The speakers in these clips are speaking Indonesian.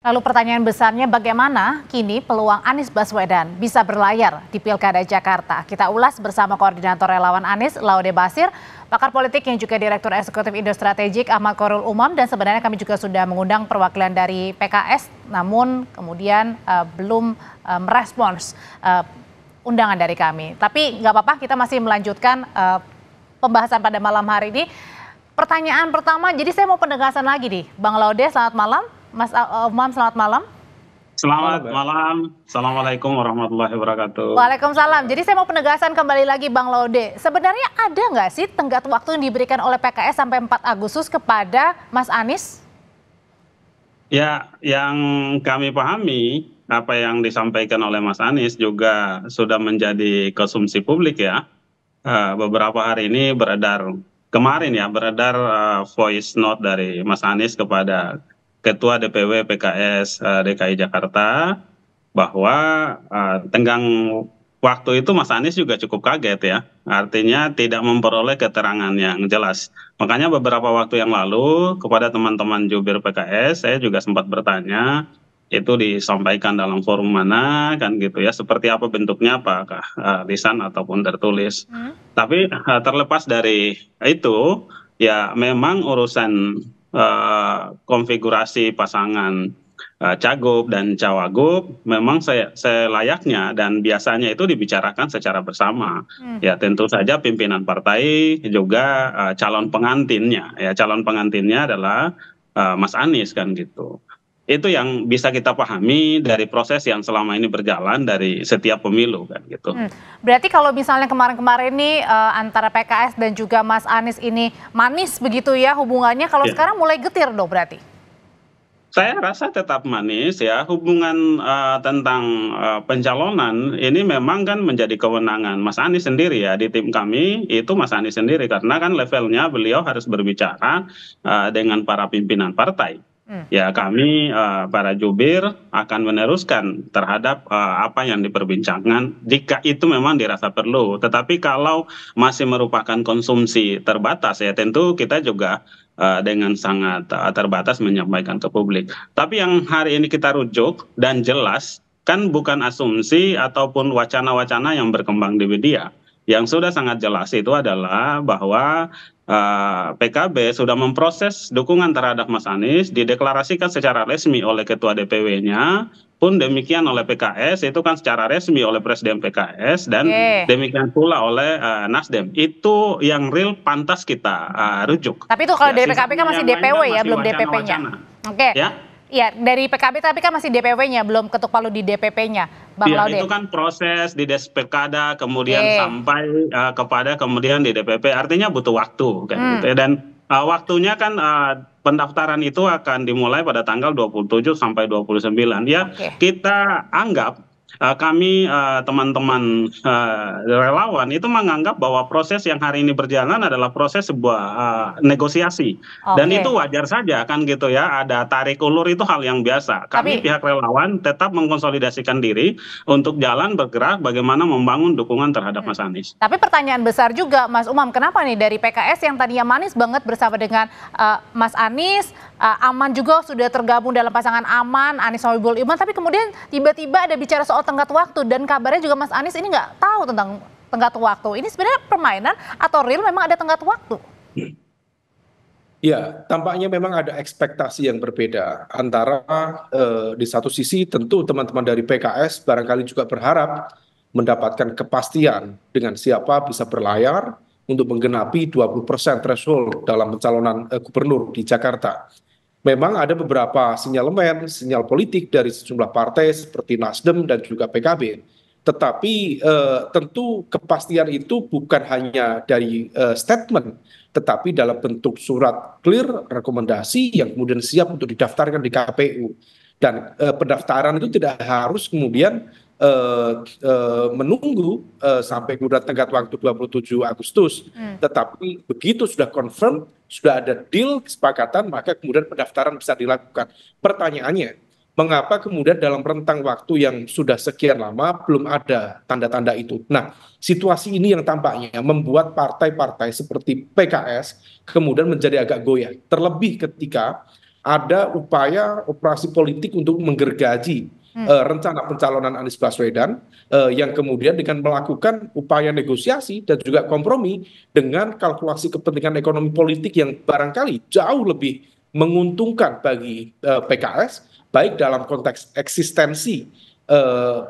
Lalu pertanyaan besarnya bagaimana kini peluang Anies Baswedan bisa berlayar di Pilkada Jakarta? Kita ulas bersama Koordinator Relawan Anies, Laude Basir, pakar politik yang juga Direktur Eksekutif Indo Strategik Ahmad Korul Umam dan sebenarnya kami juga sudah mengundang perwakilan dari PKS namun kemudian uh, belum eh, merespons merespons uh, undangan dari kami. Tapi nggak apa-apa kita masih melanjutkan uh, pembahasan pada malam hari ini. Pertanyaan pertama, jadi saya mau penegasan lagi nih. Bang Laude, selamat malam. Mas Umam, uh, uh, selamat malam. Selamat malam. Assalamualaikum warahmatullahi wabarakatuh. Waalaikumsalam. Jadi saya mau penegasan kembali lagi Bang Laude. Sebenarnya ada nggak sih tenggat waktu yang diberikan oleh PKS sampai 4 Agustus kepada Mas Anies? Ya, yang kami pahami apa yang disampaikan oleh Mas Anies juga sudah menjadi konsumsi publik ya. Eh, beberapa hari ini beredar kemarin ya beredar eh, voice note dari Mas Anies kepada Ketua DPW PKS uh, eh, DKI Jakarta bahwa uh, tenggang waktu itu Mas Anies juga cukup kaget ya. Artinya tidak memperoleh keterangan yang jelas. Makanya beberapa waktu yang lalu kepada teman-teman jubir PKS saya juga sempat bertanya itu disampaikan dalam forum mana kan gitu ya seperti apa bentuknya apakah uh, lisan ataupun tertulis hmm. tapi uh, terlepas dari itu ya memang urusan uh, konfigurasi pasangan uh, cagup dan cawagup memang saya layaknya dan biasanya itu dibicarakan secara bersama. Hmm. Ya tentu saja pimpinan partai juga uh, calon pengantinnya. Ya calon pengantinnya adalah uh, Mas Anies kan gitu itu yang bisa kita pahami dari proses yang selama ini berjalan dari setiap pemilu kan gitu. Hmm. Berarti kalau misalnya kemarin-kemarin ini uh, eh, antara PKS dan juga Mas Anies ini manis begitu ya hubungannya kalau ya. sekarang mulai getir dong berarti. Saya rasa tetap manis ya hubungan uh, tentang uh, pencalonan ini memang kan menjadi kewenangan Mas Anies sendiri ya di tim kami itu Mas Anies sendiri karena kan levelnya beliau harus berbicara uh, dengan para pimpinan partai Hmm. Ya kami uh, para jubir akan meneruskan terhadap uh, apa yang diperbincangkan jika itu memang dirasa perlu. Tetapi kalau masih merupakan konsumsi terbatas ya tentu kita juga uh, dengan sangat uh, terbatas menyampaikan ke publik. Tapi yang hari ini kita rujuk dan jelas kan bukan asumsi ataupun wacana-wacana yang berkembang di media yang sudah sangat jelas itu adalah bahwa uh, eh, PKB sudah memproses dukungan terhadap Mas Anies dideklarasikan secara resmi oleh ketua DPW-nya pun demikian oleh PKS itu kan secara resmi oleh presiden PKS dan okay. demikian pula oleh uh, Nasdem itu yang real pantas kita uh, rujuk. Tapi itu kalau ya, PKB kan masih kan DPW ya belum DPP-nya. Oke. Okay. Ya? Iya, dari PKB tapi kan masih DPW-nya, belum ketuk palu di DPP-nya, Bang ya, Laude. Itu kan proses di Despekada, kemudian e. sampai uh, kepada kemudian di DPP, artinya butuh waktu, kan? Hmm. Gitu. Ya. Dan uh, waktunya kan uh, pendaftaran itu akan dimulai pada tanggal 27 sampai 29. Ya, okay. kita anggap Eh, kami eh, teman-teman eh, relawan itu menganggap bahwa proses yang hari ini berjalan adalah proses sebuah negosiasi dan itu wajar saja kan gitu ya ada tarik ulur itu hal yang biasa kami pihak relawan tetap mengkonsolidasikan diri untuk jalan bergerak bagaimana membangun dukungan terhadap Mas Anies hmm. tapi pertanyaan besar juga Mas Umam kenapa nih dari PKS yang tadinya manis banget bersama dengan uh, Mas Anies uh, Aman juga sudah tergabung dalam pasangan Aman Anies Sohibul Iman tapi kemudian tiba-tiba ada bicara soal soal tenggat waktu dan kabarnya juga Mas Anies ini nggak tahu tentang tenggat waktu. Ini sebenarnya permainan atau real memang ada tenggat waktu? Ya, tampaknya memang ada ekspektasi yang berbeda antara eh, di satu sisi tentu teman-teman dari PKS barangkali juga berharap mendapatkan kepastian dengan siapa bisa berlayar untuk menggenapi 20% threshold dalam pencalonan eh, gubernur di Jakarta memang ada beberapa sinyalemen sinyal politik dari sejumlah partai seperti nasdem dan juga pkb tetapi eh, tentu kepastian itu bukan hanya dari eh, statement tetapi dalam bentuk surat clear rekomendasi yang kemudian siap untuk didaftarkan di kpu dan eh, pendaftaran itu tidak harus kemudian Eh, eh, menunggu eh, sampai kemudian tenggat waktu 27 Agustus. Hmm. Tetapi begitu sudah confirm, sudah ada deal kesepakatan, maka kemudian pendaftaran bisa dilakukan. Pertanyaannya, mengapa kemudian dalam rentang waktu yang sudah sekian lama belum ada tanda-tanda itu? Nah, situasi ini yang tampaknya membuat partai-partai seperti PKS kemudian menjadi agak goyah. Terlebih ketika ada upaya operasi politik untuk menggergaji Hmm. Eh, rencana pencalonan anies baswedan eh, yang kemudian dengan melakukan upaya negosiasi dan juga kompromi dengan kalkulasi kepentingan ekonomi politik yang barangkali jauh lebih menguntungkan bagi eh, PKS baik dalam konteks eksistensi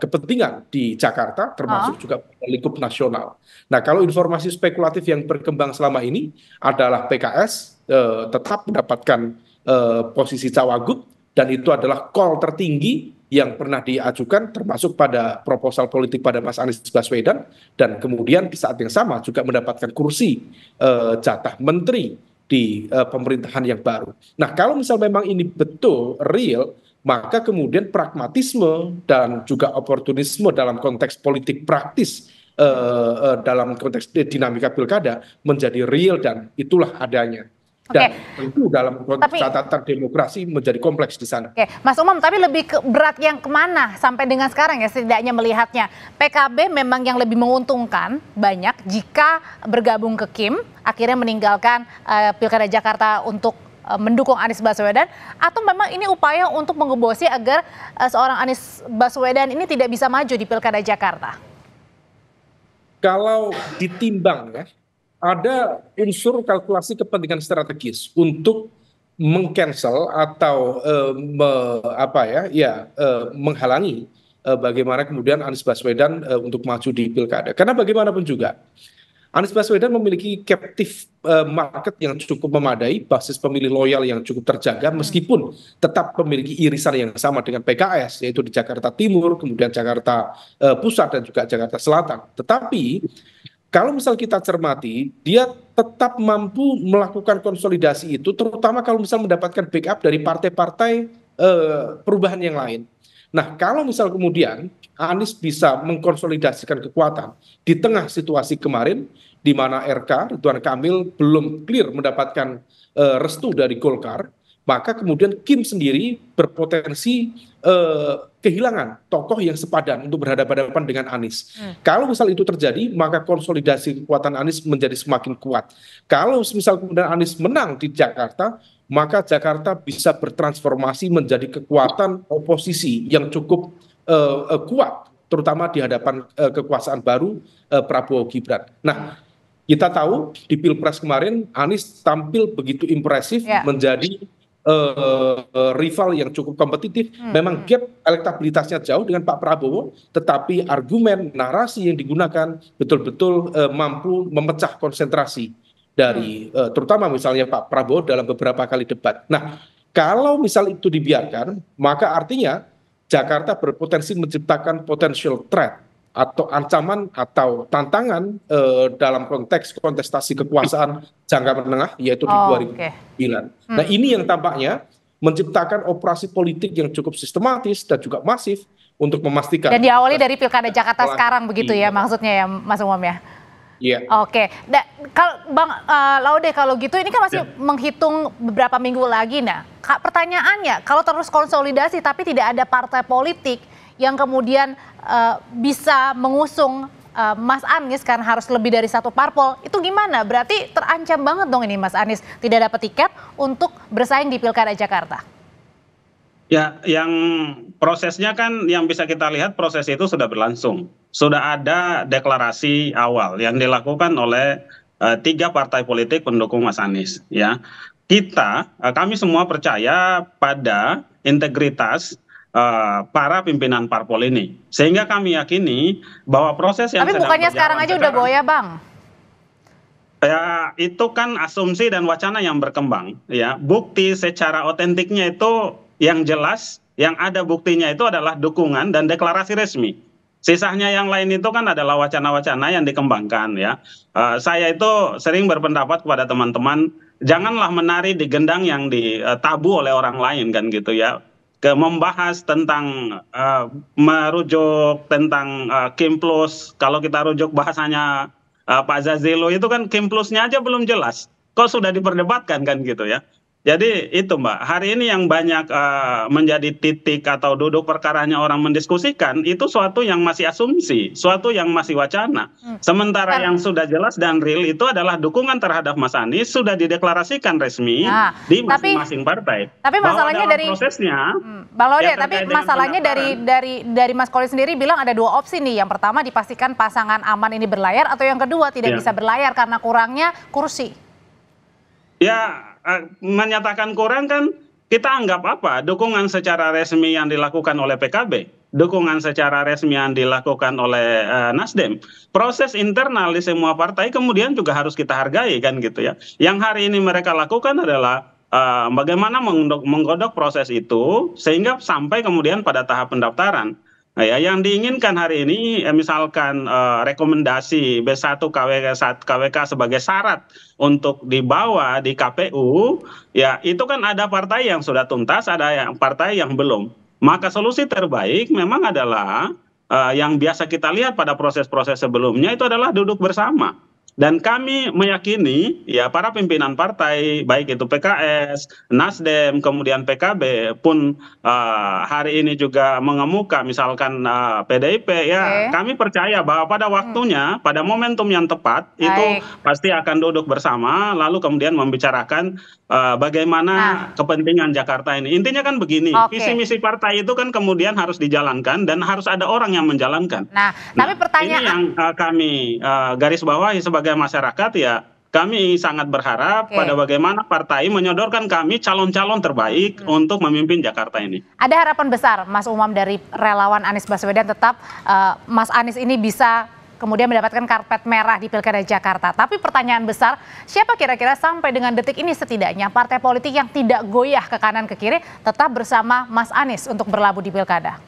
kepentingan di Jakarta termasuk oh. juga lingkup nasional. Nah, kalau informasi spekulatif yang berkembang selama ini adalah PKS eh, tetap mendapatkan eh, posisi cawagup dan itu adalah call tertinggi yang pernah diajukan termasuk pada proposal politik pada Mas Anies Baswedan dan kemudian di saat yang sama juga mendapatkan kursi eh, jatah menteri di eh, pemerintahan yang baru. Nah, kalau misal memang ini betul real maka kemudian pragmatisme dan juga oportunisme dalam konteks politik praktis eh, eh dalam konteks dinamika pilkada menjadi real dan itulah adanya dan tentu dalam catatan demokrasi menjadi kompleks di sana. Okay. Mas Umam, tapi lebih ke berat yang kemana sampai dengan sekarang ya setidaknya melihatnya. PKB memang yang lebih menguntungkan banyak jika bergabung ke Kim, akhirnya meninggalkan uh, Pilkada Jakarta untuk eh, mendukung Anies Baswedan atau memang ini upaya untuk mengebosi agar eh, seorang Anies Baswedan ini tidak bisa maju di Pilkada Jakarta? Kalau ditimbang ya ada unsur kalkulasi kepentingan strategis untuk mengcancel atau uh, me, apa ya ya uh, menghalangi uh, bagaimana kemudian Anies Baswedan uh, untuk maju di pilkada karena bagaimanapun juga Anies Baswedan memiliki captive uh, market yang cukup memadai, basis pemilih loyal yang cukup terjaga hmm. meskipun tetap memiliki irisan yang sama dengan PKS yaitu di Jakarta Timur, kemudian Jakarta uh, Pusat dan juga Jakarta Selatan. Tetapi kalau misal kita cermati, dia tetap mampu melakukan konsolidasi itu, terutama kalau misal mendapatkan backup dari partai-partai eh, perubahan yang lain. Nah, kalau misal kemudian Anies bisa mengkonsolidasikan kekuatan di tengah situasi kemarin, di mana RK, Ridwan Kamil belum clear mendapatkan eh, restu dari Golkar, maka kemudian kim sendiri berpotensi eh, kehilangan tokoh yang sepadan untuk berhadapan dengan Anies. Hmm. Kalau misal itu terjadi, maka konsolidasi kekuatan Anies menjadi semakin kuat. Kalau misal kemudian Anies menang di Jakarta, maka Jakarta bisa bertransformasi menjadi kekuatan oposisi yang cukup eh, eh kuat, terutama di hadapan eh, kekuasaan baru eh, Prabowo Gibran. Nah, kita tahu di Pilpres kemarin Anies tampil begitu impresif ya. menjadi Eh, rival yang cukup kompetitif hmm. memang gap elektabilitasnya jauh dengan pak prabowo tetapi argumen narasi yang digunakan betul betul eh, mampu memecah konsentrasi dari hmm. eh, terutama misalnya pak prabowo dalam beberapa kali debat nah kalau misal itu dibiarkan maka artinya jakarta berpotensi menciptakan potensial threat atau ancaman atau tantangan uh, dalam konteks kontestasi kekuasaan jangka menengah yaitu di oh, 2009. Okay. Hmm. Nah, ini yang tampaknya menciptakan operasi politik yang cukup sistematis dan juga masif untuk memastikan. Dan diawali dari Pilkada Jakarta sekarang begitu ya iya. maksudnya ya Mas Umam ya. Iya. Yeah. Oke. Okay. Nah, kalau Bang uh, Laude kalau gitu ini kan masih yeah. menghitung beberapa minggu lagi nah. Pertanyaannya, kalau terus konsolidasi tapi tidak ada partai politik yang kemudian uh, bisa mengusung uh, Mas Anies karena harus lebih dari satu parpol. Itu gimana? Berarti terancam banget dong ini Mas Anies tidak dapat tiket untuk bersaing di Pilkada Jakarta. Ya, yang prosesnya kan yang bisa kita lihat proses itu sudah berlangsung. Sudah ada deklarasi awal yang dilakukan oleh e, tiga partai politik pendukung Mas Anies. Ya, kita, e, kami semua percaya pada integritas Eh, para pimpinan parpol ini. Sehingga kami yakini bahwa proses yang Tapi sedang bukannya sekarang aja sekarang, udah goyah, Bang? Ya, itu kan asumsi dan wacana yang berkembang, ya. Bukti secara otentiknya itu yang jelas, yang ada buktinya itu adalah dukungan dan deklarasi resmi. Sisanya yang lain itu kan adalah wacana-wacana yang dikembangkan ya. Uh, saya itu sering berpendapat kepada teman-teman, janganlah menari di gendang yang ditabu oleh orang lain kan gitu ya ke membahas tentang uh, merujuk tentang uh, Plus. Kalau kita rujuk bahasanya uh, Pak Zazilo itu kan Plusnya aja belum jelas. Kok sudah diperdebatkan kan gitu ya. Jadi itu Mbak, hari ini yang banyak uh, menjadi titik atau duduk perkaranya orang mendiskusikan itu suatu yang masih asumsi, suatu yang masih wacana. Hmm. Sementara yang sudah jelas dan real itu adalah dukungan terhadap Mas Anies sudah dideklarasikan resmi nah, di masing-masing partai. Tapi masalahnya dari prosesnya, hmm, Bang Lode, ya tapi masalahnya dari dari dari Mas Koli sendiri bilang ada dua opsi nih. Yang pertama dipastikan pasangan aman ini berlayar atau yang kedua tidak ya. bisa berlayar karena kurangnya kursi. Ya Eh, menyatakan kurang kan kita anggap apa? Dukungan secara resmi yang dilakukan oleh PKB, dukungan secara resmi yang dilakukan oleh uh, Nasdem. Proses internal di semua partai kemudian juga harus kita hargai kan gitu ya. Yang hari ini mereka lakukan adalah uh, bagaimana menggodok proses itu sehingga sampai kemudian pada tahap pendaftaran. Nah, ya, yang diinginkan hari ini ya, misalkan eh, rekomendasi B1 KWK, KWK sebagai syarat untuk dibawa di KPU, ya itu kan ada partai yang sudah tuntas, ada yang partai yang belum. Maka solusi terbaik memang adalah eh, yang biasa kita lihat pada proses-proses sebelumnya itu adalah duduk bersama dan kami meyakini ya para pimpinan partai baik itu pks nasdem kemudian pkb pun ah, hari ini juga mengemuka misalkan pdip ah, ya kami percaya bahwa pada hmm. waktunya pada momentum yang tepat baik. itu pasti akan duduk bersama lalu kemudian membicarakan ah, bagaimana nah. kepentingan Jakarta ini intinya kan begini okay. visi misi partai itu kan kemudian harus dijalankan dan harus ada orang yang menjalankan nah, nah tapi pertanyaan ini yang uh, kami uh, garis bawahi sebagai sebagai masyarakat ya kami sangat berharap okay. pada bagaimana partai menyodorkan kami calon-calon terbaik hmm. untuk memimpin Jakarta ini. Ada harapan besar, Mas Umam dari relawan Anies Baswedan tetap uh, Mas Anies ini bisa kemudian mendapatkan karpet merah di Pilkada Jakarta. Tapi pertanyaan besar, siapa kira-kira sampai dengan detik ini setidaknya partai politik yang tidak goyah ke kanan ke kiri tetap bersama Mas Anies untuk berlabuh di Pilkada?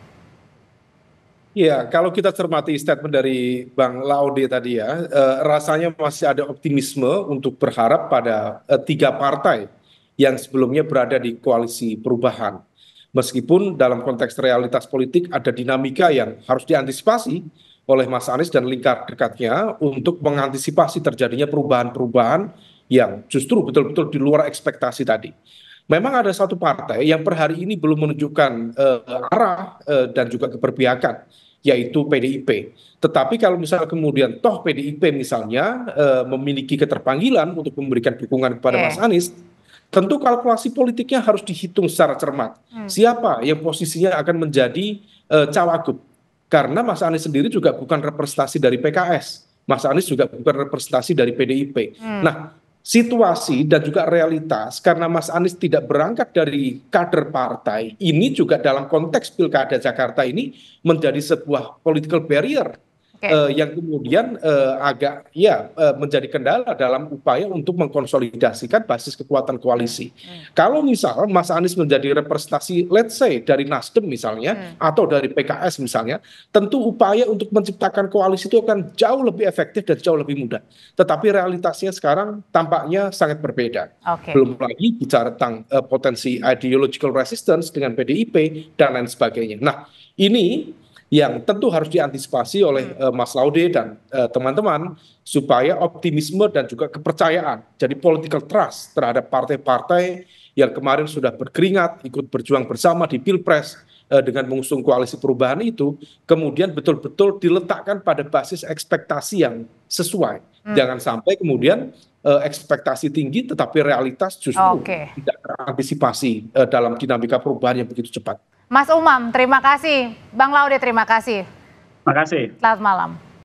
Ya, kalau kita cermati statement dari Bang Laude tadi ya, eh, rasanya masih ada optimisme untuk berharap pada eh, tiga partai yang sebelumnya berada di koalisi perubahan. Meskipun dalam konteks realitas politik ada dinamika yang harus diantisipasi oleh Mas Anies dan lingkar dekatnya untuk mengantisipasi terjadinya perubahan-perubahan yang justru betul-betul di luar ekspektasi tadi memang ada satu partai yang per hari ini belum menunjukkan uh, arah uh, dan juga keberpihakan yaitu PDIP. Tetapi kalau misalnya kemudian toh PDIP misalnya uh, memiliki keterpanggilan untuk memberikan dukungan kepada yeah. Mas Anies, tentu kalkulasi politiknya harus dihitung secara cermat. Hmm. Siapa yang posisinya akan menjadi uh, cawagup? Karena Mas Anies sendiri juga bukan representasi dari PKS. Mas Anies juga bukan representasi dari PDIP. Hmm. Nah, situasi dan juga realitas karena Mas Anies tidak berangkat dari kader partai ini juga dalam konteks pilkada Jakarta ini menjadi sebuah political barrier Eh, yang kemudian eh, agak ya eh, menjadi kendala dalam upaya untuk mengkonsolidasikan basis kekuatan koalisi. Hmm. Hmm. Kalau misalnya Mas Anies menjadi representasi let's say dari Nasdem misalnya hmm. atau dari PKS misalnya, tentu upaya untuk menciptakan koalisi itu akan jauh lebih efektif dan jauh lebih mudah. Tetapi realitasnya sekarang tampaknya sangat berbeda. Okay. Belum lagi bicara tentang uh, potensi ideological resistance dengan PDIP dan lain sebagainya. Nah, ini yang tentu harus diantisipasi oleh hmm. eh, Mas Laude dan eh, teman-teman uh, supaya optimisme dan juga kepercayaan jadi political trust terhadap partai-partai yang kemarin sudah berkeringat ikut berjuang bersama di pilpres uh, dengan mengusung koalisi perubahan itu kemudian betul-betul diletakkan pada basis ekspektasi yang sesuai hmm. jangan sampai kemudian uh, ekspektasi tinggi tetapi realitas justru okay. tidak terantisipasi uh, dalam dinamika perubahan yang begitu cepat. Mas Umam, terima kasih. Bang Laude, terima kasih. Terima kasih. Selamat malam.